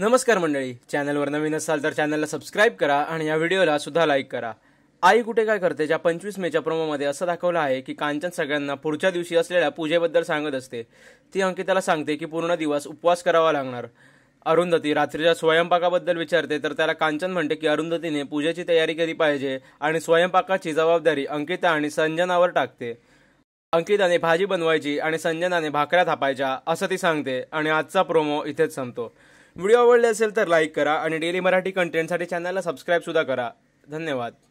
नमस्कार मंडळी चॅनलवर नवीन असाल तर चॅनलला सबस्क्राईब करा आणि या व्हिडिओला सुद्धा लाईक करा आई कुठे काय करते ज्या पंचवीस मेच्या प्रोमोमध्ये असं दाखवलं आहे की कांचन सगळ्यांना पुढच्या दिवशी असलेल्या पूजेबद्दल सांगत असते ती अंकिताला सांगते की पूर्ण दिवस उपवास करावा लागणार अरुंधती रात्रीच्या स्वयंपाकाबद्दल विचारते तर त्याला कांचन म्हणते की अरुंधतीने पूजेची तयारी केली पाहिजे आणि स्वयंपाकाची जबाबदारी अंकिता आणि संजनावर टाकते अंकिताने भाजी बनवायची आणि संजनाने भाकऱ्या थापायच्या असं ती सांगते आणि आजचा प्रोमो इथेच संपतो व्हिडिओ आवडले असेल तर लाईक करा आणि डेली मराठी कंटेंटसाठी चॅनलला सबस्क्राईबसुद्धा करा धन्यवाद